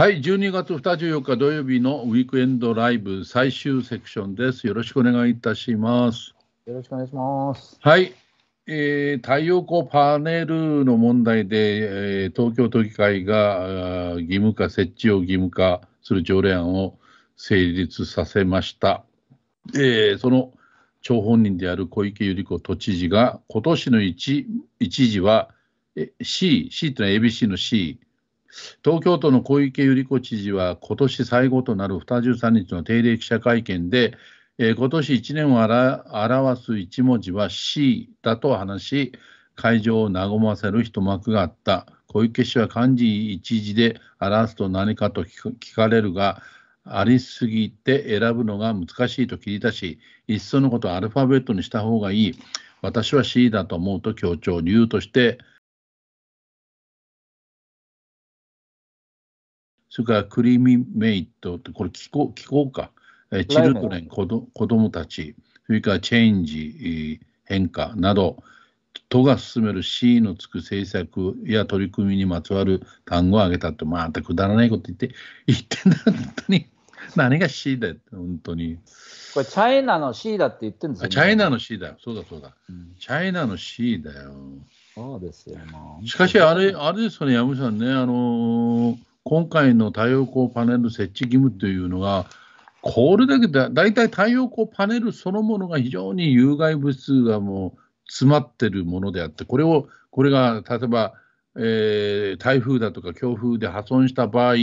はい、12月24日土曜日のウィークエンドライブ最終セクションです。よろしくお願いいたします。よろしくお願いします。はい、えー、太陽光パネルの問題で、えー、東京都議会が義務化設置を義務化する条例案を成立させました。えー、その張本人である小池百合子都知事が今年の1一時はえ C、C というのは ABC の C。東京都の小池百合子知事は、今年最後となる23日の定例記者会見で、えー、今年1年を表す1文字は C だと話し、会場を和ませる一幕があった。小池氏は漢字一字で表すと何かと聞かれるが、ありすぎて選ぶのが難しいと切り出し、いっそのことアルファベットにした方がいい。私は C だと思うと強調、理由として、それからクリーミーメイトってこれ気候気候か、えー、チルドレン子ど子供たちそれからチェンジ、変化など都が進める C のつく政策や取り組みにまつわる単語を挙げたってまたくだらないこと言って言ってん だ本当に何が C だよ本当にこれチャイナの C だって言ってるんですよ、ね、チャイナの C だよ、そうだそうだ、うん、チャイナの C だよそうですよ、ね、しかしあれあれですよね山口さんねあのー今回の太陽光パネル設置義務というのが、これだけだ、大体太陽光パネルそのものが非常に有害物質がもう詰まってるものであって、これを、これが例えば、えー、台風だとか強風で破損した場合、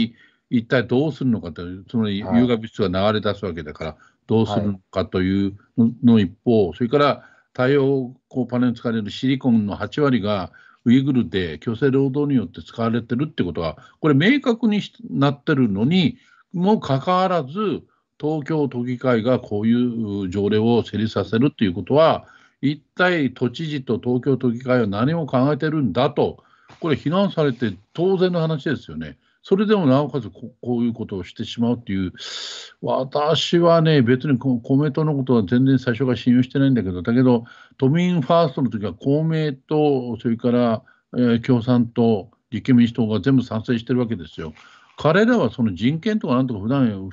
一体どうするのかという、つまり有害物質が流れ出すわけだから、どうするのかというの一方、それから太陽光パネルに使われるシリコンの8割が、ウイグルで強制労働によって使われてるってことは、これ、明確になってるのにもかかわらず、東京都議会がこういう条例を成立させるということは、一体都知事と東京都議会は何を考えてるんだと、これ、非難されて当然の話ですよね。それでもなおかつこういうことをしてしまうっていう、私はね、別に公明党のことは全然最初から信用してないんだけど、だけど、都民ファーストの時は公明党、それから、えー、共産党、立憲民主党が全部賛成してるわけですよ。彼らはその人権とかなんとか普段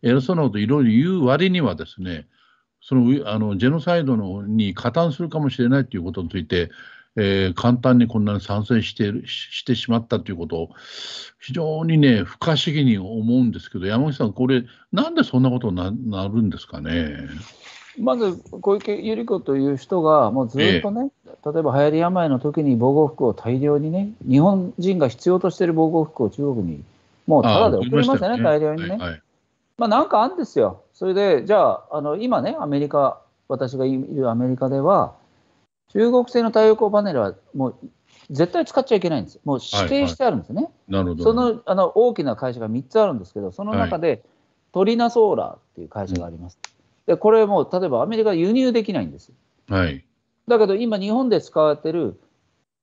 偉そうなこといろいろ言う割にはですね、そのあのジェノサイドのに加担するかもしれないということについて、えー、簡単にこんなに参戦してしてしまったということを、非常にね、不可思議に思うんですけど、山口さん、これ、なんでそんなことにななるんですかね。まず小池百合子という人が、もうずっとね、ええ、例えば流行り病の時に防護服を大量にね、日本人が必要としている防護服を中国に、もうただで送りましたね、ね大量にね。はいはい、まあ、なんかあるんですよ。それで、じゃあ、あの今ね、アメリカ、私がいるアメリカでは、中国製の太陽光パネルはもう絶対使っちゃいけないんです、もう指定してあるんですね、なるほど。そのあの大きな会社が3つあるんですけど、その中で、トリナソーラーっていう会社があります、でこれも例えばアメリカ輸入できないんです、はい、だけど今、日本で使われてる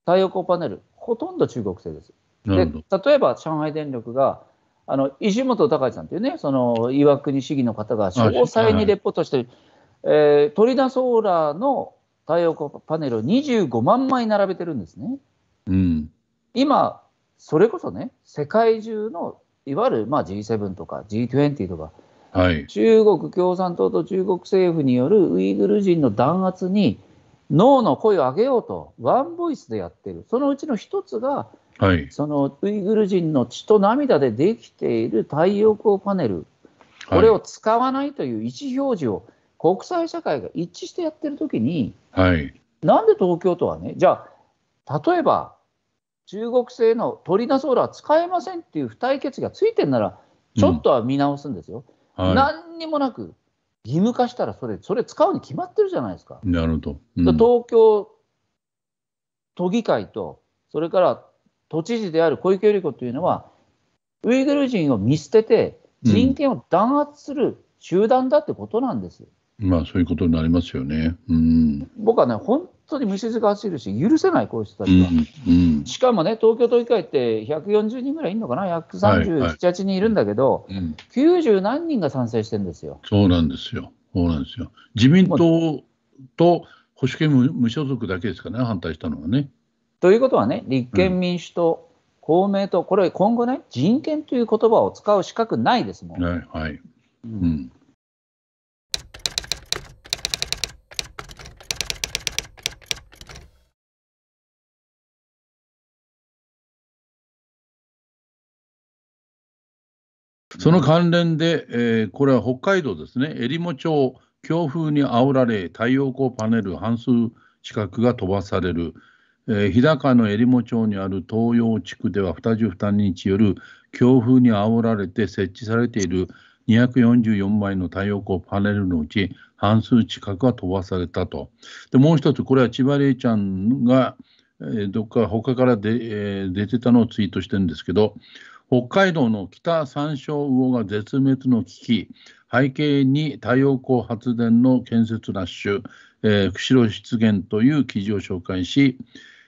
太陽光パネル、ほとんど中国製です。で例えば上海電力があの石本隆さんというね、その岩国市議の方が詳細にレポートしてる、えトリナソーラーの太陽光パネルを25万枚並べてるんですね。うん、今、それこそね、世界中のいわゆるまあ G7 とか G20 とか、はい、中国共産党と中国政府によるウイグル人の弾圧に脳の声を上げようと、ワンボイスでやってる、そのうちの一つが、はい、そのウイグル人の血と涙でできている太陽光パネル、これを使わないという意思表示を国際社会が一致してやってる時に、はい、なんで東京都はね、じゃあ、例えば中国製のトリナソーラー使えませんっていう付帯決議がついてるなら、ちょっとは見直すんですよ。うんはい、何にもなく義務化したらそれ、それ使うに決まってるじゃないですか。なるほど。うん、東京都議会と、それから都知事である小池百合子というのは、ウイグル人を見捨てて、人権を弾圧する集団だってことなんです。うんまあそういうことになりますよね。うん、僕はね、本当に虫が走るし、許せない、こういう人たちは。うんうん、しかもね、東京都議会って140人ぐらいいるのかな、137、はい、8人いるんだけど、うん、90何人が賛成してるんですよ。そうなんですよ。そうなんですよ。自民党と保守系無所属だけですかね、反対したのはね。ということはね、立憲民主党、公明党、これ、今後ね、人権という言葉を使う資格ないですもん。はい、はいうんその関連で、えー、これは北海道ですね、えりも町、強風にあおられ、太陽光パネル半数近くが飛ばされる、えー、日高のえりも町にある東洋地区では2十2日夜、強風にあおられて設置されている244枚の太陽光パネルのうち半数近くは飛ばされたと。でもう一つ、これは千葉玲ちゃんが、えー、どっか他からで、えー、出てたのをツイートしてるんですけど、北海道の北山椒魚が絶滅の危機背景に太陽光発電の建設ラッシュ、えー、釧路湿原という記事を紹介し、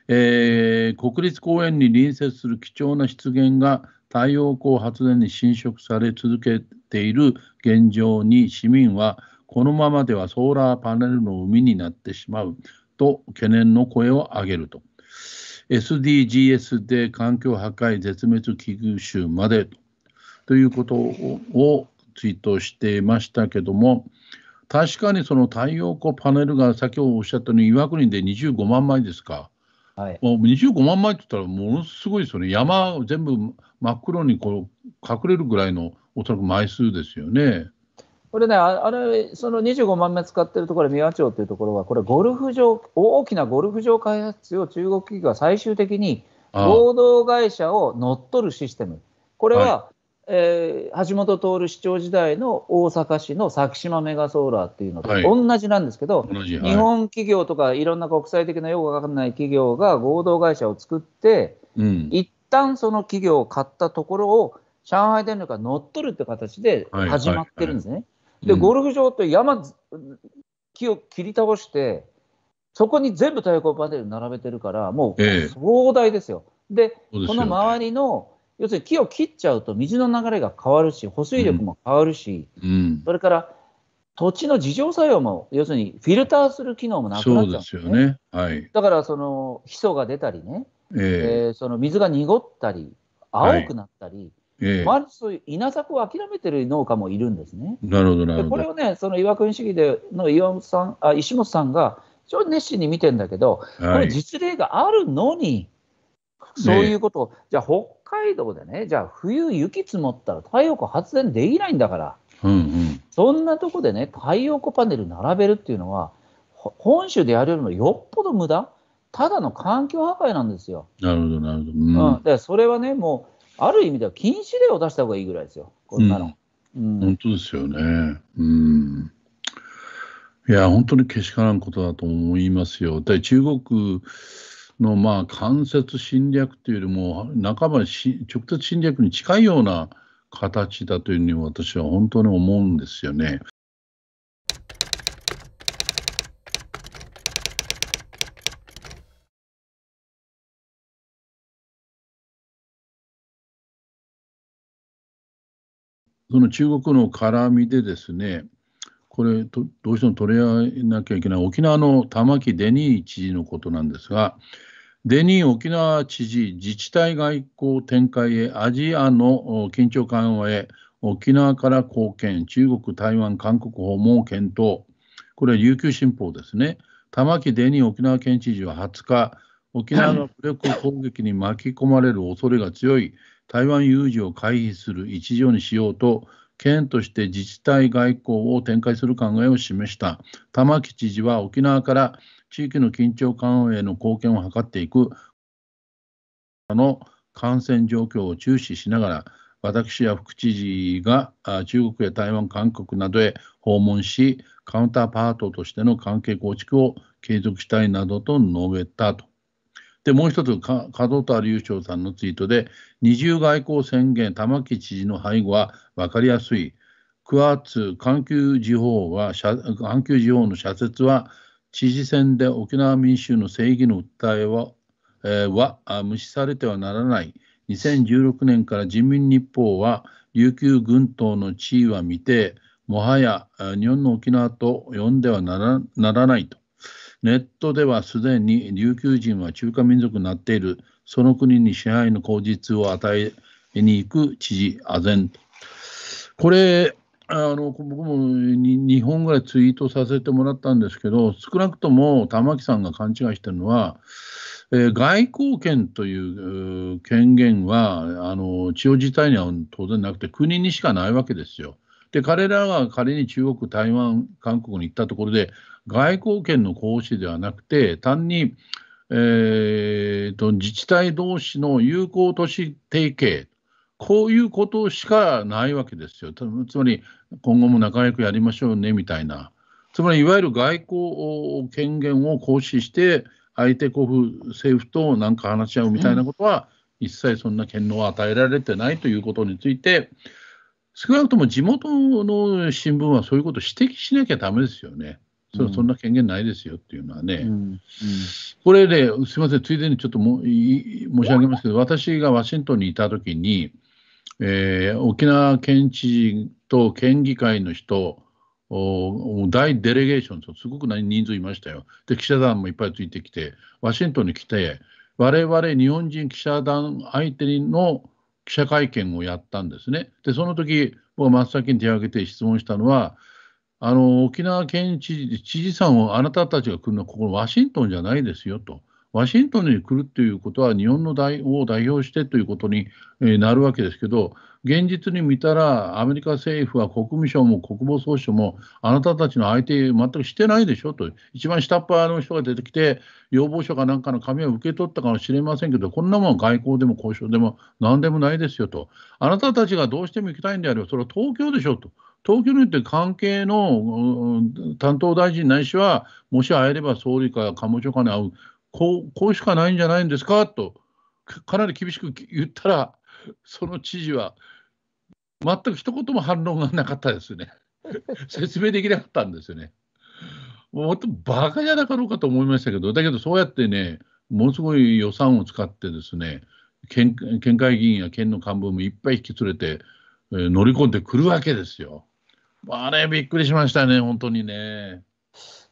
えー、国立公園に隣接する貴重な湿原が太陽光発電に侵食され続けている現状に市民はこのままではソーラーパネルの海になってしまうと懸念の声を上げると。SDGs で環境破壊絶滅危惧種までということをツイートしていましたけども確かにその太陽光パネルが先ほどおっしゃったように岩国で25万枚ですか、はい、25万枚って言ったらものすごいですよね山全部真っ黒にこう隠れるぐらいのおそらく枚数ですよね。これね、あれ、その25万目使ってるところ、宮町っていうところは、これ、ゴルフ場、大きなゴルフ場開発地を中国企業が最終的に合同会社を乗っ取るシステム。これは、はい、えー、橋本徹市長時代の大阪市の先島メガソーラーっていうのと同じなんですけど、はい、日本企業とかいろんな国際的な用語がわかんない企業が合同会社を作って、うん、一旦その企業を買ったところを上海電力が乗っ取るって形で始まってるんですね。はいはいはいで、ゴルフ場って山、木を切り倒して、そこに全部太陽光パネル並べてるから、もう壮大ですよ。ええ、で、この周りの、要するに木を切っちゃうと水の流れが変わるし、保水力も変わるし、うん、それから土地の自浄作用も、要するにフィルターする機能もなくなっちゃうん、ですよね。はい、だから、その、ヒ素が出たりね、ええー、その水が濁ったり、青くなったり、ええ、周りそういう稲作を諦めてる農家もいるんですね。なるほどなるほどこれをね、その岩国主義での岩本さんあ石本さんが非常に熱心に見てんだけど、はい、これ、実例があるのに、そういうことを、ね、じゃあ、北海道でね、じゃあ、冬、雪積もったら太陽光発電できないんだから、うんうん、そんなとこでね、太陽光パネル並べるっていうのは、本州でやるよりもよっぽど無駄ただの環境破壊なんですよ。なるほど、なるほど。うん、うん、それはね、もうある意味では禁止令を出した方がいいぐらいですよ、こんなの。うん、うん、本当ですよね。うん。いや、本当にけしからんことだと思いますよ。で中国のまあ間接侵略というよりも、半ばし直接侵略に近いような形だというふうに私は本当に思うんですよね。その中国の絡みでですね、これと、どうしても取り上げなきゃいけない、沖縄の玉城デニー知事のことなんですが、デニー沖縄知事、自治体外交展開へ、アジアの緊張緩和へ、沖縄から貢献、中国、台湾、韓国訪問を検討、これは琉球新報ですね、玉城デニー沖縄県知事は20日、沖縄の武力攻撃に巻き込まれる恐れが強い台湾有事を回避する一助にしようと県として自治体外交を展開する考えを示した玉城知事は沖縄から地域の緊張緩和への貢献を図っていくの感染状況を注視しながら私や副知事が中国や台湾、韓国などへ訪問しカウンターパートとしての関係構築を継続したいなどと述べたとで、もう一つ、角門田隆翔さんのツイートで、二重外交宣言、玉城知事の背後は分かりやすい。9月、環球地方は、環球時報の社説は、知事選で沖縄民衆の正義の訴えは、えー、は無視されてはならない。2016年から人民日報は、琉球群島の地位は未定、もはや日本の沖縄と呼んではならないと。ネットではすでに琉球人は中華民族になっている、その国に支配の口実を与えに行く知事、あぜん。これ、あの僕も2本ぐらいツイートさせてもらったんですけど、少なくとも玉木さんが勘違いしてるのは、えー、外交権という権限はあの地方自体には当然なくて国にしかないわけですよ。で彼らが仮に中国、台湾、韓国に行ったところで外交権の行使ではなくて、単に、えーと、自治体同士の友好都市提携、こういうことしかないわけですよ。つまり、今後も仲良くやりましょうねみたいな。つまり、いわゆる外交権限を行使して、相手国、政府となんか話し合うみたいなことは、一切そんな権能を与えられてないということについて、少なくとも地元の新聞はそういうことを指摘しなきゃだめですよね。それはそんな権限ないですよっていうのはね、うんうん、これで、ね、すみません、ついでにちょっとも申し上げますけど、私がワシントンにいたときに、えー、沖縄県知事と県議会の人、大デレゲーションとすごく人数いましたよ。で、記者団もいっぱいついてきて、ワシントンに来て、我々日本人記者団相手の記者会見をやったんですね。で、その時僕は真っ先に手を挙げて質問したのは、あの沖縄県知事知事さんをあなたたちが来るのは、ここワシントンじゃないですよと、ワシントンに来るということは、日本の代を代表してということになるわけですけど、現実に見たら、アメリカ政府は国務省も国防総省も、あなたたちの相手、全くしてないでしょと、一番下っ端の人が出てきて、要望書かなんかの紙を受け取ったかもしれませんけど、こんなもん外交でも交渉でも何でもないですよと、あなたたちがどうしても行きたいんであれば、それは東京でしょと。東京によって関係の、担当大臣ないしは、もし会えれば総理か官房長官に会う、こうこうしかないんじゃないんですかと、かなり厳しく言ったら、その知事は、全く一言も反論がなかったですね、説明できなかったんですよね。もっとバカじゃなかろうかと思いましたけど、だけどそうやってね、ものすごい予算を使ってですね、県県会議員や県の幹部もいっぱい引き連れて、えー、乗り込んでくるわけですよ。あれびっくりしましたね、本当にね。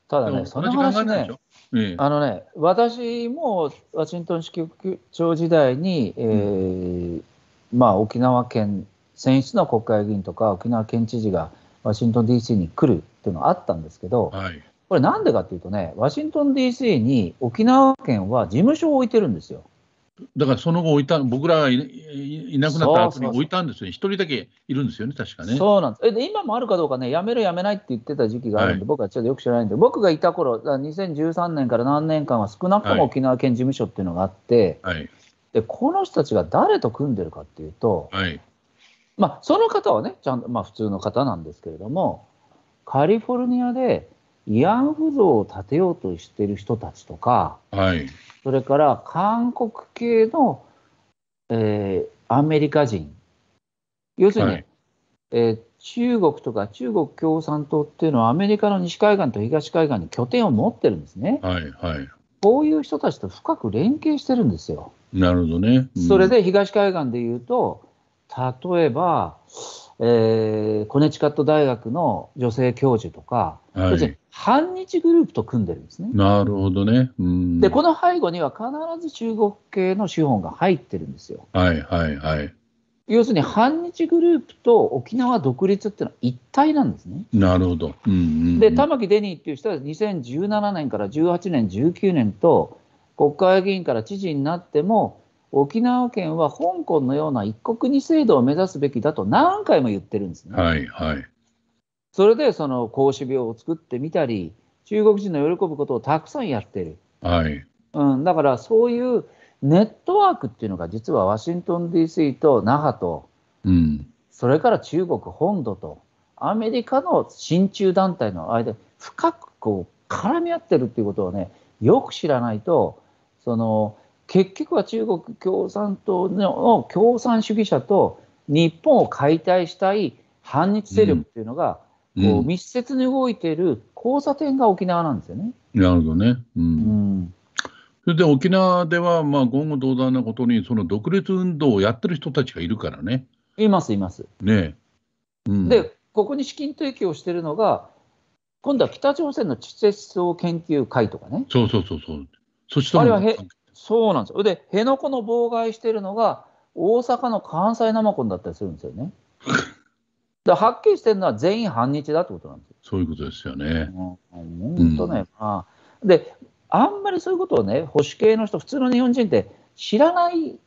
ただね、その話ね、ええ、あのね、私もワシントン支局長時代に、えー、うん、まあ、沖縄県選出の国会議員とか沖縄県知事がワシントン DC に来るっていうのがあったんですけど、はい、これなんでかっていうとね、ワシントン DC に沖縄県は事務所を置いてるんですよ。だからその後置いた、僕らがいなくなった後に置いたんですよね、一人だけいるんですよね、確かね。そうなんですえ今もあるかどうかね、やめる、やめないって言ってた時期があるんで、はい、僕はちょっとよく知らないんで、僕がいた頃だ2013年から何年間は少なくとも沖縄県事務所っていうのがあって、はい、でこの人たちが誰と組んでるかっていうと、はい、まあ、その方はね、ちゃんと、まあ、普通の方なんですけれども、カリフォルニアで慰安婦像を建てようとしてる人たちとか、はい、それから韓国系の、えー、アメリカ人、要するに、はい、えー、中国とか中国共産党っていうのはアメリカの西海岸と東海岸に拠点を持ってるんですね。はいはい、こういう人たちと深く連携してるんですよ。なるほどね。うん、それで東海岸でいうと、例えば、えー、コネチカット大学の女性教授とか、はい、反日グループと組んでるんですね。なるほどね。で、この背後には必ず中国系の資本が入ってるんですよ。はいはいはい。要するに反日グループと沖縄独立っていうのは一体なんですね。なるほど。うんうんうん、で、玉城デニーっていう人は2017年から18年、19年と国会議員から知事になっても、沖縄県は香港のような一国二制度を目指すべきだと何回も言ってるんですね。はいはい、それでその孔子廟を作ってみたり中国人の喜ぶことをたくさんやってる。はい、うん、だからそういうネットワークっていうのが実はワシントン DC と那覇と、うん、それから中国本土とアメリカの親中団体の間深くこう絡み合ってるっていうことをねよく知らないとその結局は中国共産党の共産主義者と日本を解体したい反日勢力というのが、こう密接に動いている交差点が沖縄なんですよね。なるほどね。うん、うんそれで沖縄では、まあ、言語道断なことに、その独立運動をやってる人たちがいるからね。います、います。ね、うん、で、ここに資金提供しているのが、今度は北朝鮮の地政層研究会とかね。そうそうそうそう。そしあれはそうなんですよ。で、辺野古の妨害してるのが、大阪の関西生コンだったりするんですよね。だ はっきりしてるのは全員反日だってことなんですよ。そういうことですよね。本、当、ね、うんまあ。で、あんまりそういうことをね、保守系の人、普通の日本人って知らない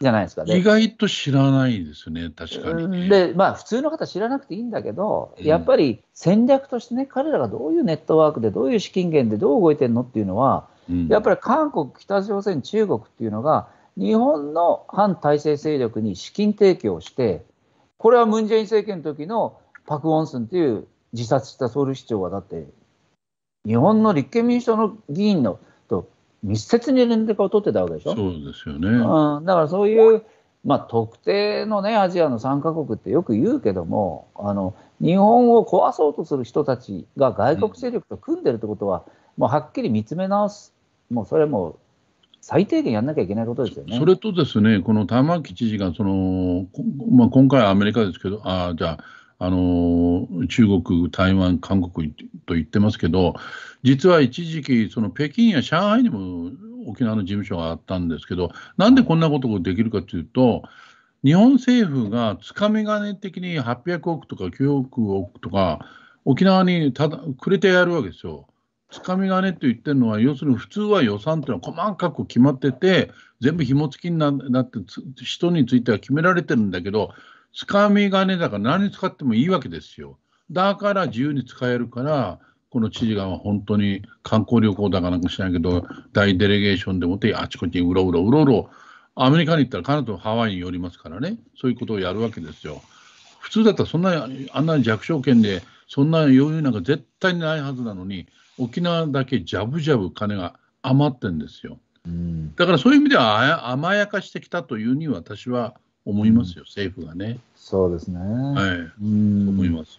じゃないですかね。意外と知らないですね、確かに、ね、で、まあ、普通の方知らなくていいんだけど、やっぱり戦略としてね、彼らがどういうネットワークで、どういう資金源で、どう動いてるのっていうのは、やっぱり韓国、北朝鮮、中国っていうのが、日本の反体制勢力に資金提供して、これはムン・ジェイン政権の時のパク・ウォンスンという自殺したソウル市長は、だって、日本の立憲民主党の議員のと密接に連絡を取ってたわけでしょ。そうですよね、うん、だからそういうまあ、特定の、ね、アジアの3加国ってよく言うけどもあの日本を壊そうとする人たちが外国勢力と組んでるってことは、うん、もうはっきり見つめ直すもうそれも最低限やんなきゃいけないことですよね。それとですね、この玉城知事がその、まあ、今回はアメリカですけど、あじゃあ、あの中国、台湾、韓国と言ってますけど、実は一時期、その北京や上海にも沖縄の事務所があったんですけど、なんでこんなことができるかというと、日本政府がつかみ金的に800億とか9億億とか、沖縄にただくれてやるわけですよ。つかみ金と言ってるのは、要するに普通は予算というのは細かく決まってて、全部紐付きになって人については決められてるんだけど、つかみ金だから何に使ってもいいわけですよ。だから自由に使えるから、この知事が本当に観光旅行だかなんかしないけど、大デレゲーションでもって、あちこちにうろうろうろうろ、アメリカに行ったら彼女とハワイに寄りますからね、そういうことをやるわけですよ。普通だったらそんなあんな弱小圏でそんな余裕なんか絶対にないはずなのに沖縄だけじゃぶじゃぶ金が余ってんですよ。だからそういう意味では甘やかしてきたというに私は思いますよ、うん、政府がね。そうですね。はい、思います。